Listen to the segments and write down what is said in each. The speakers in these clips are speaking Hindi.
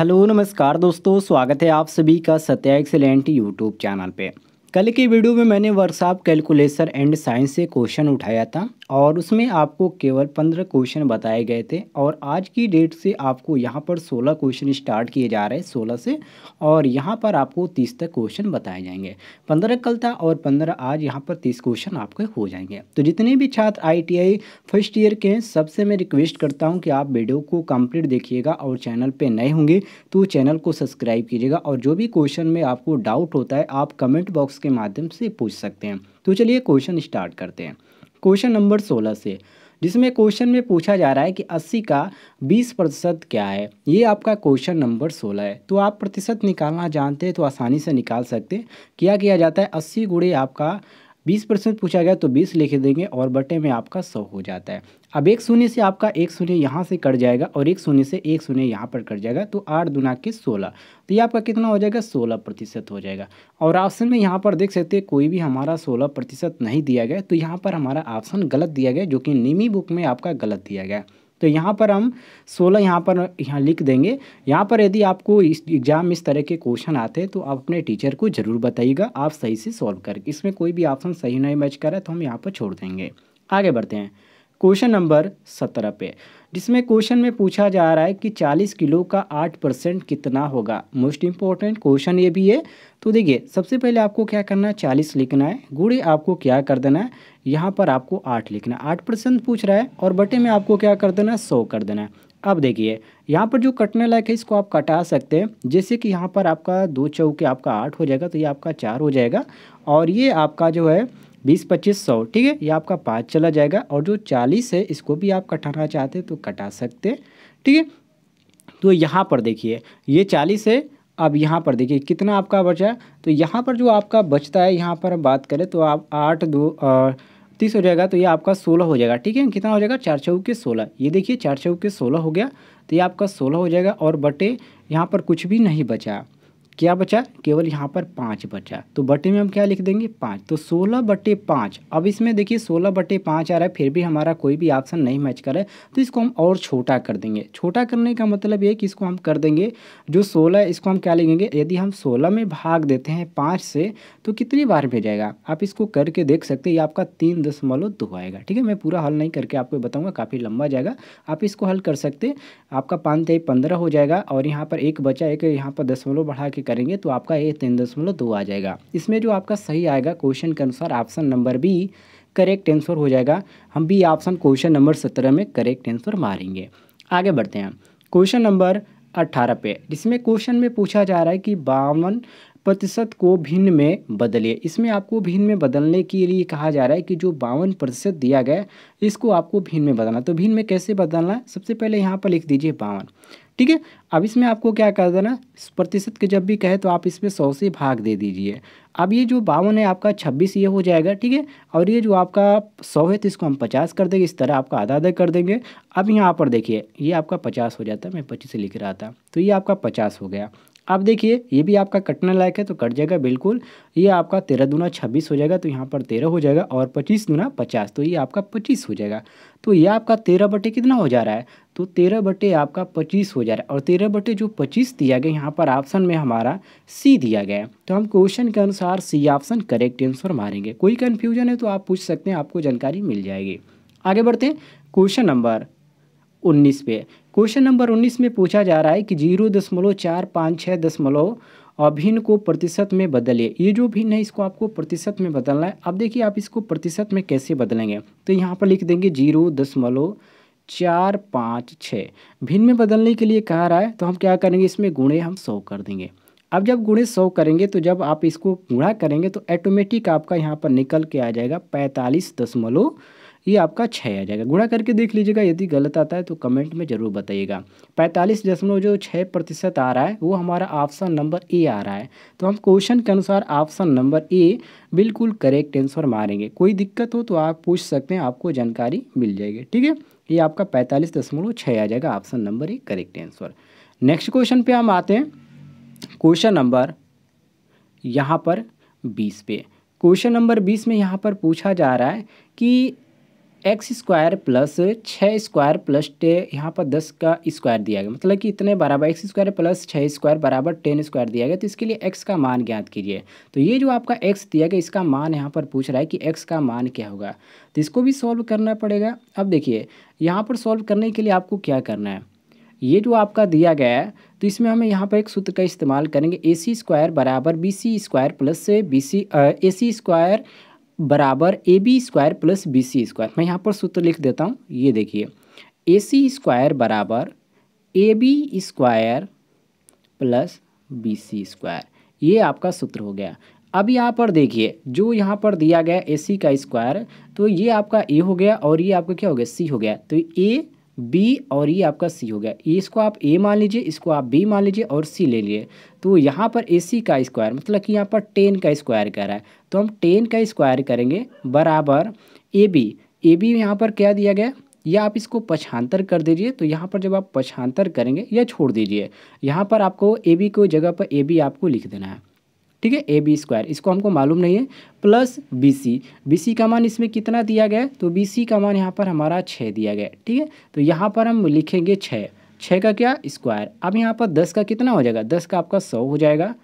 हेलो नमस्कार दोस्तों स्वागत है आप सभी का सत्या एक्सेलेंट यूट्यूब चैनल पे कल की वीडियो में मैंने वर्कशॉप कैलकुलेसर एंड साइंस से क्वेश्चन उठाया था और उसमें आपको केवल पंद्रह क्वेश्चन बताए गए थे और आज की डेट से आपको यहाँ पर सोलह क्वेश्चन स्टार्ट किए जा रहे हैं सोलह से और यहाँ पर आपको तीस तक क्वेश्चन बताए जाएंगे पंद्रह कल था और पंद्रह आज यहाँ पर तीस क्वेश्चन आपके हो जाएंगे तो जितने भी छात्र आई फर्स्ट ईयर के हैं सबसे मैं रिक्वेस्ट करता हूँ कि आप वीडियो को कम्प्लीट देखिएगा और चैनल पर नए होंगे तो चैनल को सब्सक्राइब कीजिएगा और जो भी क्वेश्चन में आपको डाउट होता है आप कमेंट बॉक्स के माध्यम से पूछ सकते हैं तो चलिए क्वेश्चन स्टार्ट करते हैं क्वेश्चन नंबर सोलह से जिसमें क्वेश्चन में पूछा जा रहा है कि 80 का 20 प्रतिशत क्या है ये आपका क्वेश्चन नंबर 16 है तो आप प्रतिशत निकालना जानते हैं तो आसानी से निकाल सकते हैं क्या किया जाता है अस्सी गुड़े आपका 20 परसेंट पूछा गया तो 20 लिख देंगे और बटे में आपका 100 हो जाता है अब एक शून्य से आपका एक शून्य यहाँ से कट जाएगा और एक शून्य से एक शून्य यहाँ पर कट जाएगा तो आठ दुना के सोलह तो ये आपका कितना हो जाएगा सोलह प्रतिशत हो जाएगा और ऑप्शन में यहाँ पर देख सकते हैं कोई भी हमारा सोलह प्रतिशत नहीं दिया गया तो यहाँ पर हमारा ऑप्शन गलत दिया गया जो कि निमी बुक में आपका गलत दिया गया तो यहाँ पर हम 16 यहाँ पर यहाँ लिख देंगे यहाँ पर यदि आपको इस एग्ज़ाम में इस तरह के क्वेश्चन आते हैं तो आप अपने टीचर को ज़रूर बताइएगा आप सही से सॉल्व करके इसमें कोई भी ऑप्शन सही नहीं मैच करा तो हम यहाँ पर छोड़ देंगे आगे बढ़ते हैं क्वेश्चन नंबर सत्रह पे जिसमें क्वेश्चन में पूछा जा रहा है कि चालीस किलो का आठ परसेंट कितना होगा मोस्ट इम्पॉर्टेंट क्वेश्चन ये भी है तो देखिए सबसे पहले आपको क्या करना है चालीस लिखना है गुड़े आपको क्या कर देना है यहाँ पर आपको आठ लिखना है आठ परसेंट पूछ रहा है और बटे में आपको क्या कर देना है सौ कर देना है अब देखिए यहाँ पर जो कटने लायक है इसको आप कटा सकते हैं जैसे कि यहाँ पर आपका दो चौके आपका आठ हो जाएगा तो ये आपका चार हो जाएगा और ये आपका जो है बीस पच्चीस सौ ठीक है ये आपका पाँच चला जाएगा और जो चालीस है इसको भी आप कटाना चाहते हैं तो कटा सकते ठीक है तो यहाँ पर देखिए ये चालीस है अब यहाँ पर देखिए कितना आपका बचा तो यहाँ पर जो आपका बचता है यहाँ पर बात करें तो आप आठ दो तीस हो जाएगा तो ये आपका सोलह हो जाएगा ठीक है कितना हो जाएगा चार चौके सोलह ये देखिए चार चौके सोलह हो गया तो ये आपका सोलह हो जाएगा और बटे यहाँ पर कुछ भी नहीं बचा क्या बचा केवल यहाँ पर पाँच बचा तो बटे में हम क्या लिख देंगे पाँच तो सोलह बटे पाँच अब इसमें देखिए सोलह बटे पाँच आ रहा है फिर भी हमारा कोई भी ऑप्शन नहीं मैच कर रहा है तो इसको हम और छोटा कर देंगे छोटा करने का मतलब ये कि इसको हम कर देंगे जो सोलह इसको हम क्या लिखेंगे यदि हम सोलह में भाग देते हैं पाँच से तो कितनी बार भेजेगा आप इसको करके देख सकते हैं ये आपका तीन दशमलव दो आएगा ठीक है मैं पूरा हल नहीं करके आपको बताऊँगा काफ़ी लंबा जाएगा आप इसको हल कर सकते आपका पाँच तेई पंद्रह हो जाएगा और यहाँ पर एक बचा एक यहाँ पर दशमलव बढ़ा के करेंगे तो आपका ए तीन दशमलव दो आ जाएगा इसमें जो आपका सही आएगा क्वेश्चन के अनुसार option number B correct answer हो जाएगा हम भी ऑप्शन क्वेश्चन नंबर सत्रह में करेक्ट आंसर मारेंगे आगे बढ़ते हैं क्वेश्चन नंबर अट्ठारह पे जिसमें क्वेश्चन में पूछा जा रहा है कि बावन प्रतिशत को भिन्न में बदलिए इसमें आपको भिन्न में बदलने के लिए कहा जा रहा है कि जो बावन प्रतिशत दिया गया इसको आपको भिन्न में बदलना तो भिन्न में कैसे बदलना सबसे पहले यहाँ पर लिख दीजिए बावन ठीक है अब इसमें आपको क्या कर देना प्रतिशत के जब भी कहे तो आप इसमें सौ से भाग दे दीजिए अब ये जो बावन है आपका छब्बीस ये हो जाएगा ठीक है और ये जो आपका सौ है तो इसको हम पचास कर देंगे इस तरह आपका आधा आधा कर देंगे अब यहाँ पर देखिए ये आपका पचास हो जाता है मैं पच्चीस से लिख रहा था तो ये आपका पचास हो गया आप देखिए ये भी आपका कटने लायक है तो कट जाएगा बिल्कुल ये आपका तेरह दूना छब्बीस हो जाएगा तो यहाँ पर तेरह हो जाएगा और पच्चीस दूना पचास तो ये आपका पच्चीस हो जाएगा तो ये आपका तेरह बटे कितना हो जा रहा है तो तेरह बटे आपका पच्चीस हो जा रहा है और तेरह बटे जो पच्चीस दिया गया यहाँ पर ऑप्शन में हमारा सी दिया गया है तो हम क्वेश्चन के अनुसार सी ऑप्शन करेक्ट आंसर मारेंगे कोई कन्फ्यूजन है तो आप पूछ सकते हैं आपको जानकारी मिल जाएगी आगे बढ़ते हैं क्वेश्चन नंबर उन्नीस पे क्वेश्चन नंबर उन्नीस में पूछा जा रहा है कि जीरो दशमलव चार पाँच छः दशमलव अभिन्न को प्रतिशत में बदलिए ये जो भिन्न है इसको आपको प्रतिशत में बदलना है अब देखिए आप इसको प्रतिशत में कैसे बदलेंगे तो यहाँ पर लिख देंगे जीरो दशमलव चार पाँच छः भिन्न में बदलने के लिए कहा रहा है तो हम क्या करेंगे इसमें गुणे हम सौ कर देंगे अब जब गुणे सौ करेंगे तो जब आप इसको गुणा करेंगे तो ऐटोमेटिक आपका यहाँ पर निकल के आ जाएगा पैंतालीस दशमलव ये आपका छः आ जाएगा गुणा करके देख लीजिएगा यदि गलत आता है तो कमेंट में ज़रूर बताइएगा पैंतालीस दशमलव जो छः प्रतिशत आ रहा है वो हमारा ऑप्शन नंबर ए आ रहा है तो हम क्वेश्चन के अनुसार ऑप्शन नंबर ए बिल्कुल करेक्ट आंसर मारेंगे कोई दिक्कत हो तो आप पूछ सकते हैं आपको जानकारी मिल जाएगी ठीक है ये आपका पैंतालीस दशमलव छः आ जाएगा option number A correct answer next question पे हम आते हैं क्वेश्चन नंबर यहाँ पर बीस पे क्वेश्चन नंबर बीस में यहाँ पर पूछा जा रहा है कि एक्स स्क्वायर प्लस छः स्क्वायर प्लस टे यहाँ पर दस का स्क्वायर दिया गया मतलब कि इतने बराबर एक्स स्क्वायर प्लस छः स्क्वायर बराबर टेन स्क्वायर दिया गया तो इसके लिए एक्स का मान ज्ञात कीजिए तो ये जो आपका एक्स दिया गया इसका मान यहाँ पर पूछ रहा है कि एक्स का मान क्या होगा तो इसको भी सॉल्व करना पड़ेगा अब देखिए यहाँ पर सॉल्व करने के लिए आपको क्या करना है ये जो आपका दिया गया है तो इसमें हमें यहाँ पर एक सूत्र का इस्तेमाल करेंगे ए सी स्क्वायर बराबर B C square plus B C A C square बराबर A B square plus B C square मैं यहाँ पर सूत्र लिख देता हूँ ये देखिए ए सी स्क्वायर बराबर A B square plus B C square ये आपका सूत्र हो गया अब यहाँ पर देखिए जो यहाँ पर दिया गया ए सी का स्क्वायर तो ये आपका ए हो गया और ये आपका क्या हो गया सी हो गया तो ए बी और ये आपका सी हो गया इसको आप ए मान लीजिए इसको आप बी मान लीजिए और सी ले लिए तो यहाँ पर ए सी का स्क्वायर मतलब कि यहाँ पर टेन का स्क्वायर कह रहा है तो हम टेन का स्क्वायर करेंगे बराबर ए बी ए बी यहाँ पर क्या दिया गया या आप इसको पछांतर कर दीजिए तो यहाँ पर जब आप पछांतर करेंगे या छोड़ दीजिए यहाँ पर आपको ए बी को जगह पर ए बी आपको लिख देना है ठीक है ए बी स्क्वायर इसको हमको मालूम नहीं है plus B C B C का मान इसमें कितना दिया गया तो बी सी का मान यहाँ पर हमारा छः दिया गया ठीक है तो यहाँ पर हम लिखेंगे छः छः का क्या स्क्वायर अब यहाँ पर दस का कितना हो जाएगा दस का आपका सौ हो जाएगा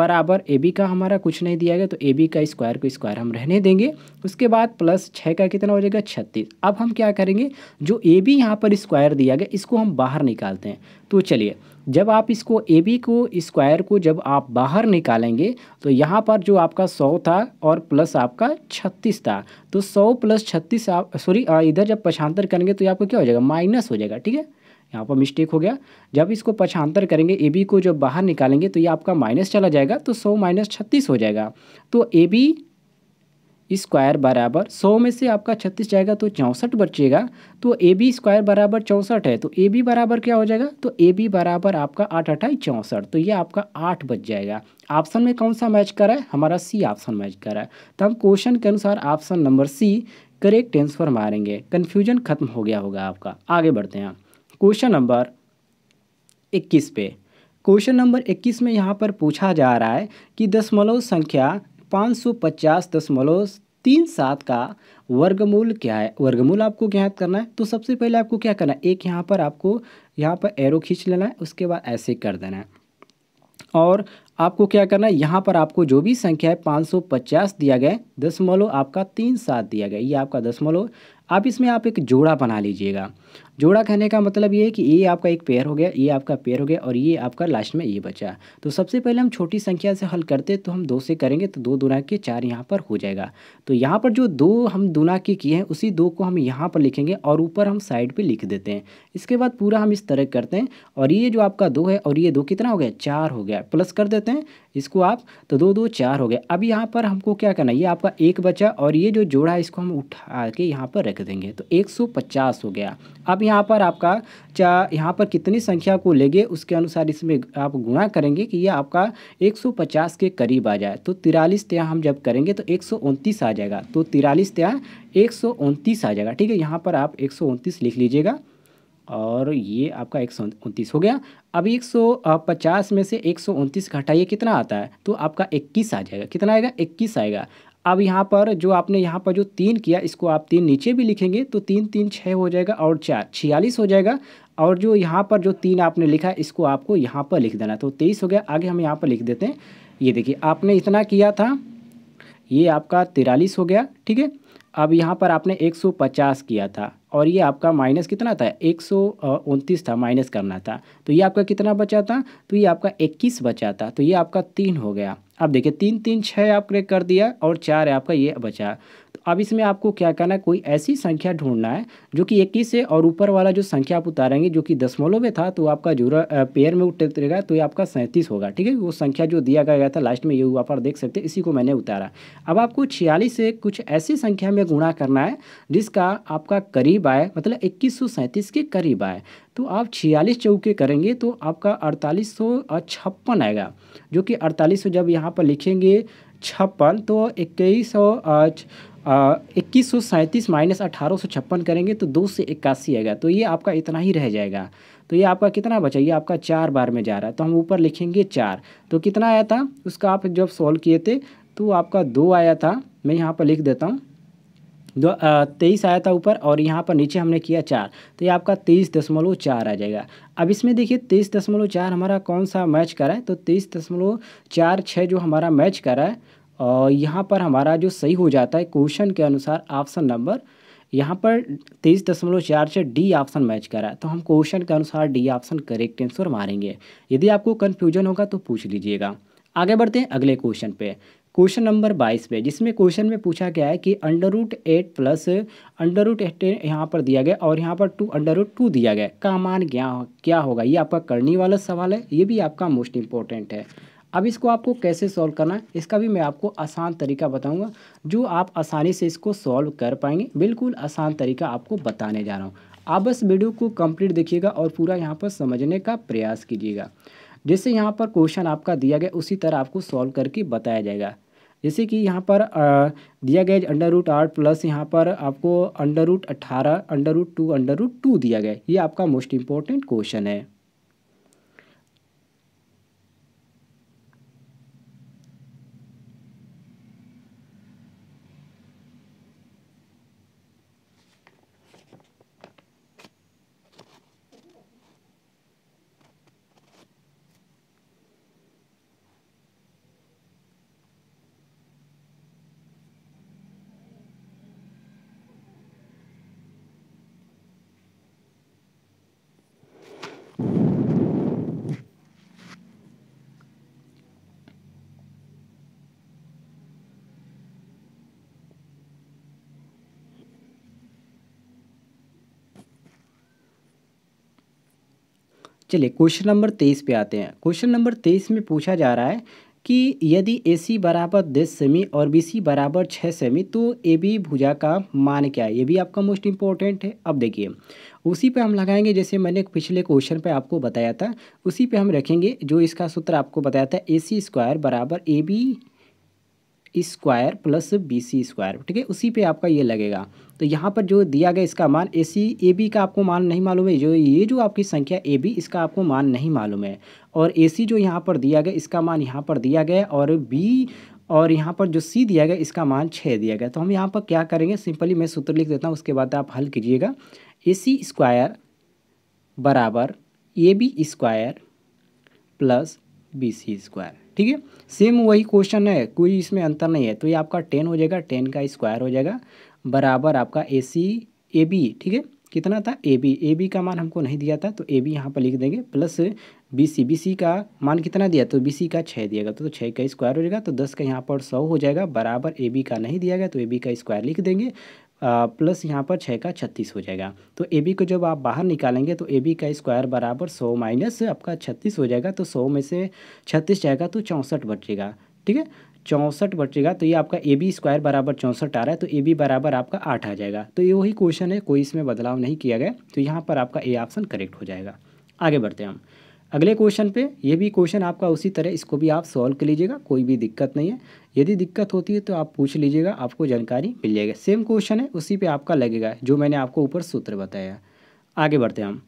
बराबर ए बी का हमारा कुछ नहीं दिया गया तो ए बी का स्क्वायर को स्क्वायर हम रहने देंगे उसके बाद प्लस छः का कितना हो जाएगा छत्तीस अब हम क्या करेंगे जो ए बी यहाँ पर स्क्वायर दिया गया इसको हम बाहर निकालते हैं तो चलिए जब आप इसको ए बी को स्क्वायर को जब आप बाहर निकालेंगे तो यहाँ पर जो आपका सौ था और प्लस आपका छत्तीस था तो सौ प्लस छत्तीस आप सॉरी इधर जब पछांतर करेंगे तो ये आपको क्या हो जाएगा माइनस हो जाएगा ठीक है यहाँ पर मिस्टेक हो गया जब इसको पछांतर करेंगे ए बी को जब बाहर निकालेंगे तो ये आपका माइनस चला जाएगा तो सौ माइनस छत्तीस हो जाएगा तो ए बी स्क्वायर बराबर सौ में से आपका छत्तीस जाएगा तो चौंसठ बचेगा तो ए बी स्क्वायर बराबर चौंसठ है तो ए बी बराबर क्या हो जाएगा तो ए बी बराबर आपका आठ अठाई चौंसठ तो ये आपका आठ बच जाएगा ऑप्शन में कौन सा मैच करा है हमारा सी ऑप्शन मैच करा है तो हम क्वेश्चन के अनुसार option number C correct answer मारेंगे कन्फ्यूजन खत्म हो गया होगा आपका आगे बढ़ते हैं क्वेश्चन नंबर इक्कीस पे क्वेश्चन नंबर 21 में यहाँ पर पूछा जा रहा है कि दशमलव संख्या पाँच सौ पचास तीन सात का वर्गमूल क्या है वर्गमूल आपको ज्ञात करना है तो सबसे पहले आपको क्या करना है एक यहाँ पर आपको यहाँ पर एरो खींच लेना है उसके बाद ऐसे कर देना है और आपको क्या करना है यहाँ पर आपको जो भी संख्या है पाँच सौ पचास दिया गया है दशमलव आपका तीन सात दिया गया ये आपका दसमलव आप इसमें आप एक जोड़ा बना लीजिएगा जोड़ा कहने का मतलब ये है कि ये आपका एक पेयर हो गया ये आपका पेयर हो गया और ये आपका लास्ट में ये बचा तो सबसे पहले हम छोटी संख्या से हल करते तो हम दो से करेंगे तो दो दुना के चार यहाँ पर हो जाएगा तो यहाँ पर जो दो हम दुना के किए हैं उसी दो को हम यहाँ पर लिखेंगे और ऊपर हम साइड पर लिख देते हैं इसके बाद पूरा हम इस तरह करते हैं और ये जो आपका दो है और ये दो कितना हो गया चार हो गया प्लस कर देते हैं इसको आप तो दो दो चार हो गया अब यहाँ पर हमको क्या करना है ये आपका एक बचा और ये जो जोड़ा है इसको हम उठा के यहाँ पर रख देंगे तो एक हो गया अब यहाँ पर आपका चा यहाँ पर कितनी संख्या को लेंगे उसके अनुसार इसमें आप गुणा करेंगे कि ये आपका 150 के करीब आ जाए तो तिरालीस तया हम जब करेंगे तो एक आ जाएगा तो तिरालीस तय एक आ जाएगा ठीक है यहाँ पर आप एक लिख लीजिएगा और ये आपका एक हो गया अब 150 में से एक घटाइए कितना आता है तो आपका 21 आ जाएगा कितना आएगा 21 आएगा अब यहाँ पर जो आपने यहाँ पर जो तीन किया इसको आप तीन नीचे भी लिखेंगे तो तीन तीन छः हो जाएगा और चार छियालीस हो जाएगा और जो यहाँ पर जो तीन आपने लिखा इसको आपको यहाँ पर लिख देना तो तेईस हो गया आगे हम यहाँ पर लिख देते हैं ये देखिए आपने इतना किया था ये आपका तिरालीस हो गया ठीक है अब यहाँ पर आपने 150 किया था और ये आपका माइनस कितना था एक था माइनस करना था तो ये आपका कितना बचा था तो ये आपका 21 बचा था तो ये आपका तीन हो गया अब देखिए तीन तीन छः आपने कर दिया और चार आपका ये बचा अब इसमें आपको क्या करना है कोई ऐसी संख्या ढूंढना है जो कि इक्कीस है और ऊपर वाला जो संख्या आप उतारेंगे जो कि दसमलव में था तो आपका जोरा पेयर में उतरेगा तो ये आपका सैंतीस होगा ठीक है वो संख्या जो दिया गया था लास्ट में ये हुआ पर देख सकते इसी को मैंने उतारा अब आपको छियालीस से कुछ ऐसी संख्या में गुणा करना है जिसका आपका करीब आए मतलब इक्कीस के करीब आए तो आप छियालीस चौके करेंगे तो आपका अड़तालीस सौ छप्पन आएगा जो कि अड़तालीस सौ जब यहाँ पर लिखेंगे छप्पन तो इक्कीस सौ इक्कीस सौ सैंतीस माइनस अठारह सौ छप्पन करेंगे तो दो से इक्यासी आएगा तो ये आपका इतना ही रह जाएगा तो ये आपका कितना बचा ये आपका चार बार में जा रहा है तो हम ऊपर लिखेंगे चार तो कितना आया था उसका आप जब सॉल्व किए थे तो आपका दो आया था मैं यहाँ पर लिख देता हूँ दो तेईस आया था ऊपर और यहाँ पर नीचे हमने किया चार तो ये आपका तेईस दशमलव चार आ जाएगा अब इसमें देखिए तेईस दशमलव चार हमारा कौन सा मैच करा है तो तेईस दशमलव चार छः जो हमारा मैच करा है और यहाँ पर हमारा जो सही हो जाता है क्वेश्चन के अनुसार ऑप्शन नंबर यहाँ पर तेईस दशमलव चार छः डी ऑप्शन मैच है तो हम क्वेश्चन के अनुसार डी ऑप्शन करेक्ट आंसर मारेंगे यदि आपको कन्फ्यूजन होगा तो पूछ लीजिएगा आगे बढ़ते हैं अगले क्वेश्चन पे क्वेश्चन नंबर बाईस पे जिसमें क्वेश्चन में पूछा गया है कि under root eight plus under root eight यहाँ पर दिया गया और यहाँ पर टू अंडर रूट टू दिया गया का मान क्या क्या होगा ये आपका करने वाला सवाल है ये भी आपका मोस्ट इंपॉर्टेंट है अब इसको आपको कैसे सॉल्व करना है इसका भी मैं आपको आसान तरीका बताऊंगा जो आप आसानी से इसको सॉल्व कर पाएंगे बिल्कुल आसान तरीका आपको बताने जा रहा हूँ आप बस वीडियो को कंप्लीट देखिएगा और पूरा यहाँ पर समझने का प्रयास कीजिएगा जैसे यहाँ पर क्वेश्चन आपका दिया गया उसी तरह आपको सॉल्व करके बताया जाएगा जैसे कि यहाँ पर दिया गया अंडर रूट आठ प्लस यहाँ पर आपको अंडर रूट अट्ठारह under root two under root two दिया गया ये आपका मोस्ट इम्पॉर्टेंट क्वेश्चन है चलिए क्वेश्चन नंबर तेईस पे आते हैं क्वेश्चन नंबर तेईस में पूछा जा रहा है कि यदि ए सी बराबर दस सेमी और बी सी बराबर छः सेमी तो ए बी भुजा का मान क्या है ये भी आपका मोस्ट इम्पोर्टेंट है अब देखिए उसी पे हम लगाएंगे जैसे मैंने पिछले क्वेश्चन पे आपको बताया था उसी पे हम रखेंगे जो इसका सूत्र आपको बताया था ए सी स्क्वायर बराबर A B square plus B C square ठीक है उसी पे आपका ये लगेगा तो यहाँ पर जो दिया गया इसका मान ए सी ए बी का आपको मान नहीं मालूम है जो ये जो आपकी संख्या ए बी इसका आपको मान नहीं मालूम है और ए सी जो यहाँ पर दिया गया इसका मान यहाँ पर दिया गया और बी और यहाँ पर जो सी दिया गया इसका मान छः दिया गया तो हम यहाँ पर क्या करेंगे सिंपली मैं सूत्र लिख देता हूँ उसके बाद आप हल कीजिएगा ए सी स्क्वायर बराबर A B square plus B C square ठीक है सेम वही क्वेश्चन है कोई इसमें अंतर नहीं है तो ये आपका टेन हो जाएगा टेन का स्क्वायर हो जाएगा बराबर आपका ए सी ए बी ठीक है कितना था ए बी ए बी का मान हमको नहीं दिया था तो ए बी यहाँ पर लिख देंगे plus B C B C का मान कितना दिया तो बी सी का छः दिया गया तो छः का स्क्वायर हो जाएगा तो दस का यहाँ पर सौ हो जाएगा बराबर ए बी का नहीं दिया गया तो ए बी का स्क्वायर लिख देंगे प्लस यहाँ पर छः का छत्तीस हो जाएगा तो ए बी को जब आप बाहर निकालेंगे तो ए बी का स्क्वायर बराबर सौ माइनस आपका छत्तीस हो जाएगा तो सौ में से छत्तीस जाएगा तो चौंसठ बचेगा ठीक है चौंसठ बचेगा तो ये आपका ए बी स्क्वायर बराबर चौंसठ आ रहा है तो ए बी बराबर आपका आठ आ जाएगा तो ये वही क्वेश्चन है कोई इसमें बदलाव नहीं किया गया तो यहाँ पर आपका ए ऑप्शन करेक्ट हो जाएगा आगे बढ़ते हैं हम अगले क्वेश्चन पे ये भी क्वेश्चन आपका उसी तरह इसको भी आप सॉल्व कर लीजिएगा कोई भी दिक्कत नहीं है यदि दिक्कत होती है तो आप पूछ लीजिएगा आपको जानकारी मिल जाएगी सेम क्वेश्चन है उसी पे आपका लगेगा जो मैंने आपको ऊपर सूत्र बताया आगे बढ़ते हैं हम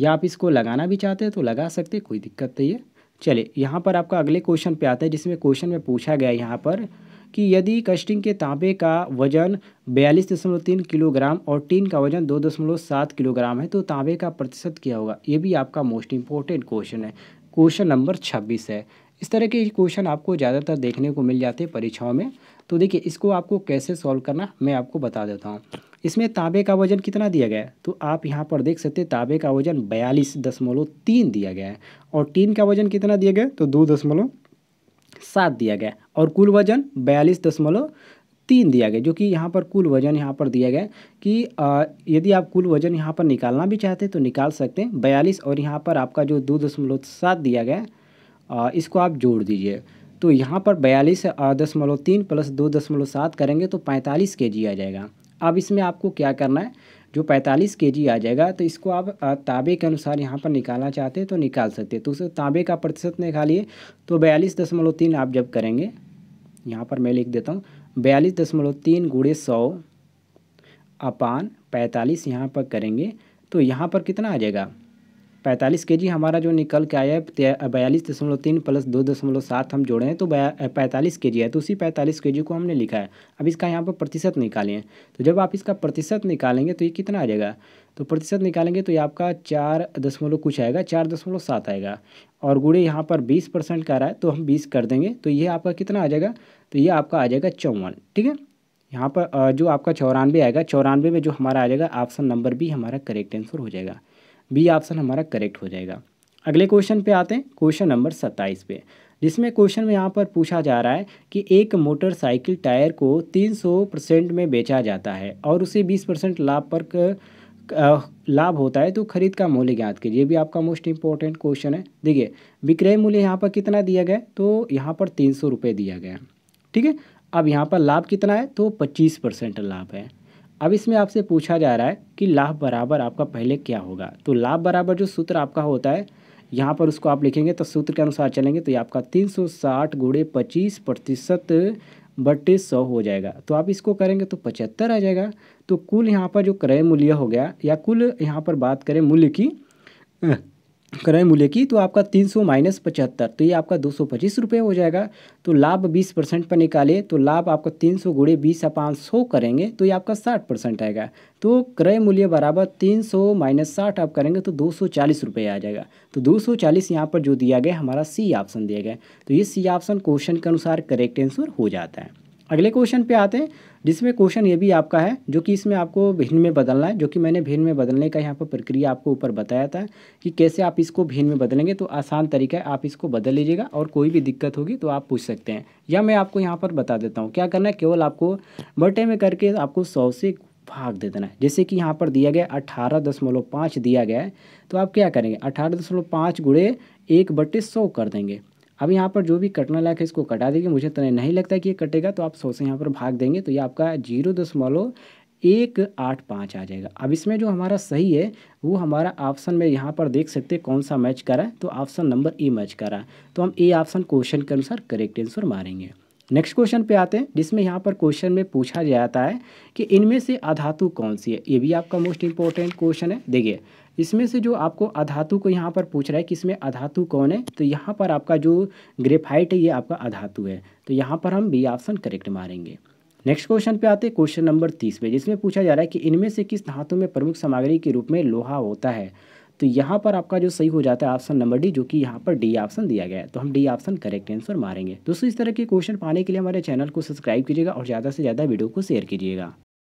या आप इसको लगाना भी चाहते हैं तो लगा सकते कोई दिक्कत नहीं है चलिए यहाँ पर आपका अगले क्वेश्चन पे आता है जिसमें क्वेश्चन में पूछा गया यहाँ पर कि यदि कस्टिंग के तांबे का वजन बयालीस दशमलव तीन किलोग्राम और टीन का वजन दो दशमलव सात किलोग्राम है तो तांबे का प्रतिशत क्या होगा ये भी आपका मोस्ट इम्पोर्टेंट क्वेश्चन है क्वेश्चन नंबर छब्बीस है इस तरह के क्वेश्चन आपको ज़्यादातर देखने को मिल जाते हैं परीक्षाओं में तो देखिए इसको आपको कैसे सॉल्व करना मैं आपको बता देता हूँ इसमें तांबे का वजन कितना दिया गया है तो आप यहाँ पर देख सकते हैं तांबे का वजन बयालीस दशमलव तीन दिया गया है और टीन का वजन कितना दिया गया तो दो दशमलव सात दिया गया और कुल वजन बयालीस दशमलव तीन दिया गया जो कि यहाँ पर कुल वजन यहाँ पर दिया गया कि यदि आप कुल वजन यहाँ पर निकालना भी चाहते हैं तो निकाल सकते हैं बयालीस और यहाँ पर आपका जो दो दशमलव सात दिया गया इसको आप जोड़ दीजिए तो यहाँ पर बयालीस दशमलव तीन प्लस दो दशमलव सात करेंगे तो पैंतालीस के जी आ जाएगा अब इसमें आपको क्या करना है जो 45 के आ जाएगा तो इसको आप ताबे के अनुसार यहाँ पर निकालना चाहते हैं तो निकाल सकते हैं तो उसे ताबे का प्रतिशत निकालिए तो बयालीस दशमलव तीन आप जब करेंगे यहाँ पर मैं लिख देता हूँ बयालीस दशमलव तीन गुड़े सौ अपान पैंतालीस यहाँ पर करेंगे तो यहाँ पर कितना आ जाएगा पैंतालीस के जी हमारा जो निकल के आया है बयालीस दशमलव तीन प्लस दो दशमलव सात हम जोड़े हैं तो पैंतालीस के जी है तो उसी पैंतालीस के जी को हमने लिखा है अब इसका यहाँ पर प्रतिशत निकालें तो जब आप इसका प्रतिशत निकालेंगे तो ये कितना आ जाएगा तो प्रतिशत निकालेंगे तो ये आपका चार दशमलव कुछ आएगा चार दशमलव सात आएगा और गुड़े यहाँ पर बीस परसेंट का रहा है तो हम बीस कर देंगे तो ये आपका कितना आ जाएगा तो ये आपका आ जाएगा चौवन ठीक है यहाँ पर जो आपका चौरानवे आएगा चौरानवे में जो हमारा आ जाएगा ऑप्शन नंबर बी हमारा करेक्ट आंसर हो जाएगा बी ऑप्शन हमारा करेक्ट हो जाएगा अगले क्वेश्चन पे आते हैं क्वेश्चन नंबर सत्ताईस पे जिसमें क्वेश्चन में यहाँ पर पूछा जा रहा है कि एक मोटरसाइकिल टायर को 300 परसेंट में बेचा जाता है और उसे 20 परसेंट लाभ पर लाभ होता है तो खरीद का मूल्य ज्ञात कीजिए ये भी आपका मोस्ट इंपॉर्टेंट क्वेश्चन है देखिए विक्रय मूल्य यहाँ पर कितना दिया गया तो यहाँ पर तीन सौ दिया गया ठीक है अब यहाँ पर लाभ कितना है तो पच्चीस परसेंट लाभ है अब इसमें आपसे पूछा जा रहा है कि लाभ बराबर आपका पहले क्या होगा तो लाभ बराबर जो सूत्र आपका होता है यहाँ पर उसको आप लिखेंगे तो सूत्र के अनुसार चलेंगे तो ये आपका तीन सौ साठ गुड़े पच्चीस प्रतिशत बटे सौ हो जाएगा तो आप इसको करेंगे तो पचहत्तर आ जाएगा तो कुल यहाँ पर जो क्रय मूल्य हो गया या कुल यहाँ पर बात करें मूल्य की क्रय मूल्य की तो आपका तीन सौ माइनस पचहत्तर तो ये आपका दो सौ पच्चीस रुपये हो जाएगा तो लाभ बीस परसेंट पर निकाले तो लाभ आपका तीन सौ गुड़े बीस या पाँच सौ करेंगे तो ये आपका साठ परसेंट आएगा तो क्रय मूल्य बराबर तीन सौ माइनस साठ आप करेंगे तो दो सौ चालीस रुपये आ जाएगा तो दो सौ चालीस यहाँ पर जो दिया गया हमारा सी ऑप्शन दिया गया तो ये सी ऑप्शन क्वेश्चन के अनुसार करेक्ट आंसर हो जाता है अगले क्वेश्चन पे आते हैं जिसमें क्वेश्चन ये भी आपका है जो कि इसमें आपको भिन्न में बदलना है जो कि मैंने भिन्न में बदलने का यहाँ पर प्रक्रिया आपको ऊपर बताया था कि कैसे आप इसको भिन्न में बदलेंगे तो आसान तरीका है आप इसको बदल लीजिएगा और कोई भी दिक्कत होगी तो आप पूछ सकते हैं या मैं आपको यहाँ पर बता देता हूँ क्या करना है केवल आपको बटे में करके आपको सौ से भाग दे देना है जैसे कि यहाँ पर दिया गया अठारह दशमलव पाँच दिया गया है तो आप क्या करेंगे अठारह दशमलव पाँच गुड़े एक बटे सौ कर देंगे अब यहाँ पर जो भी कटना लायक है इसको कटा देंगे मुझे तो नहीं लगता कि ये कटेगा तो आप सौ से यहाँ पर भाग देंगे तो ये आपका जीरो दशमलव एक आठ पाँच आ जाएगा अब इसमें जो हमारा सही है वो हमारा ऑप्शन में यहाँ पर देख सकते हैं कौन सा मैच करा है तो ऑप्शन नंबर ए मैच करा है तो हम ए ऑप्शन क्वेश्चन के अनुसार करेक्ट आंसर मारेंगे नेक्स्ट क्वेश्चन पे आते हैं जिसमें यहाँ पर क्वेश्चन में पूछा जाता है कि इनमें से अधातु कौन सी है ये भी आपका मोस्ट इंपॉर्टेंट क्वेश्चन है देखिए इसमें से जो आपको अधातु को यहाँ पर पूछ रहा है कि इसमें अधातु कौन है तो यहाँ पर आपका जो ग्रेफाइट है ये आपका अधातु है तो यहाँ पर हम बी ऑप्शन करेक्ट मारेंगे नेक्स्ट क्वेश्चन पे आते हैं क्वेश्चन नंबर तीस पे जिसमें पूछा जा रहा है कि इनमें से किस धातु में प्रमुख सामग्री के रूप में लोहा होता है तो यहाँ पर आपका जो सही हो जाता है ऑप्शन नंबर डी जो कि यहाँ पर डी ऑप्शन दिया गया है तो हम डी ऑप्शन करेक्ट आंसर मारेंगे दोस्तों इस तरह के क्वेश्चन पाने के लिए हमारे चैनल को सब्सक्राइब कीजिएगा और ज़्यादा से ज़्यादा वीडियो को शेयर कीजिएगा